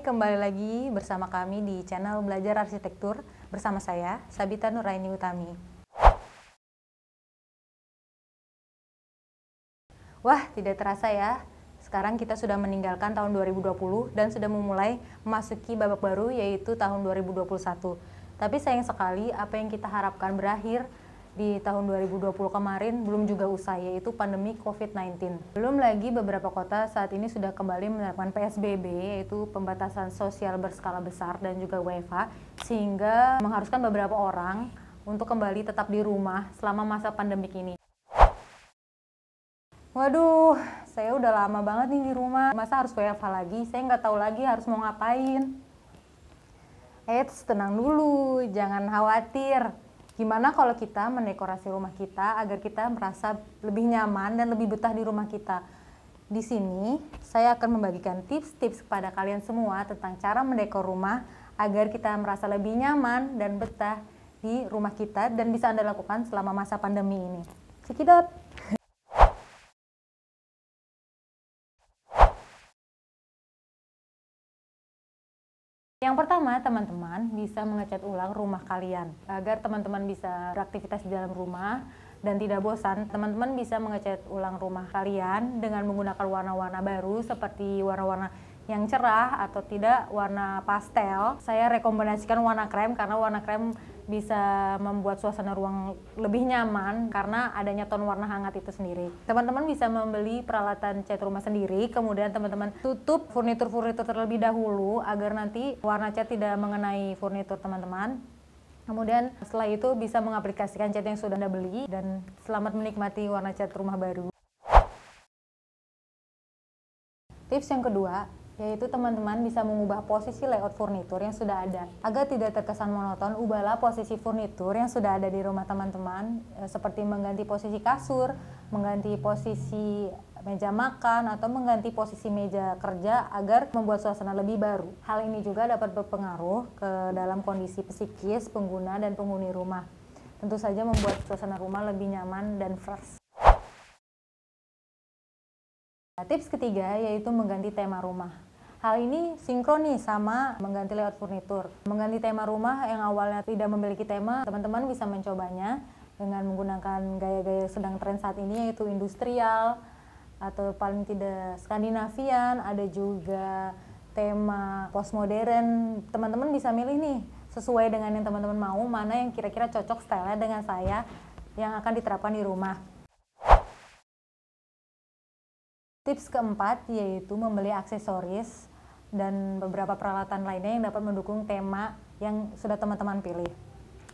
kembali lagi bersama kami di channel Belajar Arsitektur bersama saya, Sabita Nuraini Utami. Wah, tidak terasa ya. Sekarang kita sudah meninggalkan tahun 2020 dan sudah memulai memasuki babak baru yaitu tahun 2021. Tapi sayang sekali apa yang kita harapkan berakhir di tahun 2020 kemarin belum juga usai yaitu pandemi COVID-19. Belum lagi beberapa kota saat ini sudah kembali menerapkan PSBB yaitu pembatasan sosial berskala besar dan juga WFH sehingga mengharuskan beberapa orang untuk kembali tetap di rumah selama masa pandemi ini. Waduh, saya udah lama banget nih di rumah. Masa harus WFH lagi? Saya nggak tahu lagi harus mau ngapain. Eits, tenang dulu, jangan khawatir gimana kalau kita mendekorasi rumah kita agar kita merasa lebih nyaman dan lebih betah di rumah kita. Di sini saya akan membagikan tips-tips kepada kalian semua tentang cara mendekor rumah agar kita merasa lebih nyaman dan betah di rumah kita dan bisa Anda lakukan selama masa pandemi ini. Cekidot! Yang pertama, teman-teman bisa mengecat ulang rumah kalian agar teman-teman bisa beraktivitas di dalam rumah dan tidak bosan. Teman-teman bisa mengecat ulang rumah kalian dengan menggunakan warna-warna baru seperti warna-warna yang cerah atau tidak warna pastel, saya rekomendasikan warna krem karena warna krem bisa membuat suasana ruang lebih nyaman karena adanya tone warna hangat itu sendiri. Teman-teman bisa membeli peralatan cat rumah sendiri, kemudian teman-teman tutup furnitur-furnitur terlebih dahulu agar nanti warna cat tidak mengenai furnitur teman-teman. Kemudian setelah itu bisa mengaplikasikan cat yang sudah Anda beli dan selamat menikmati warna cat rumah baru. Tips yang kedua, yaitu teman-teman bisa mengubah posisi layout furnitur yang sudah ada. Agar tidak terkesan monoton, ubahlah posisi furnitur yang sudah ada di rumah teman-teman, eh, seperti mengganti posisi kasur, mengganti posisi meja makan atau mengganti posisi meja kerja agar membuat suasana lebih baru. Hal ini juga dapat berpengaruh ke dalam kondisi psikis pengguna dan penghuni rumah. Tentu saja membuat suasana rumah lebih nyaman dan fresh. Tips ketiga yaitu mengganti tema rumah. Hal ini sinkron sama mengganti layout furnitur. Mengganti tema rumah yang awalnya tidak memiliki tema, teman-teman bisa mencobanya dengan menggunakan gaya-gaya sedang tren saat ini yaitu industrial atau paling tidak Skandinavian, ada juga tema postmodern. Teman-teman bisa milih nih sesuai dengan yang teman-teman mau, mana yang kira-kira cocok style dengan saya yang akan diterapkan di rumah. Tips keempat yaitu membeli aksesoris dan beberapa peralatan lainnya yang dapat mendukung tema yang sudah teman-teman pilih.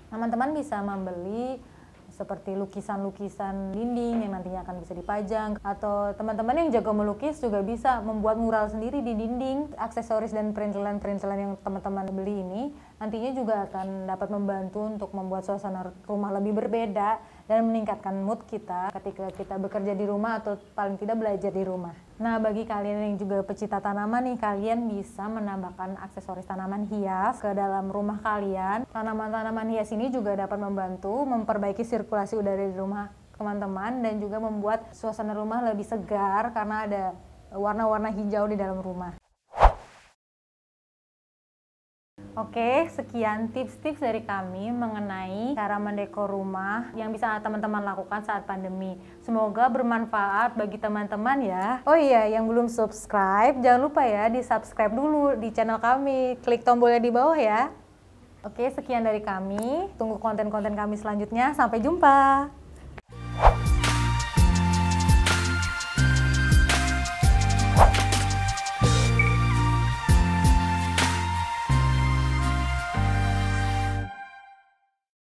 Teman-teman bisa membeli seperti lukisan-lukisan dinding yang nantinya akan bisa dipajang atau teman-teman yang jago melukis juga bisa membuat mural sendiri di dinding aksesoris dan perintilan-perintilan yang teman-teman beli ini nantinya juga akan dapat membantu untuk membuat suasana rumah lebih berbeda dan meningkatkan mood kita ketika kita bekerja di rumah atau paling tidak belajar di rumah. Nah, bagi kalian yang juga pecinta tanaman nih, kalian bisa menambahkan aksesoris tanaman hias ke dalam rumah kalian. Tanaman-tanaman hias ini juga dapat membantu memperbaiki sirkulasi udara di rumah teman-teman dan juga membuat suasana rumah lebih segar karena ada warna-warna hijau di dalam rumah. Oke, sekian tips-tips dari kami mengenai cara mendekor rumah yang bisa teman-teman lakukan saat pandemi. Semoga bermanfaat bagi teman-teman ya. Oh iya, yang belum subscribe, jangan lupa ya di-subscribe dulu di channel kami. Klik tombolnya di bawah ya. Oke, sekian dari kami. Tunggu konten-konten kami selanjutnya. Sampai jumpa.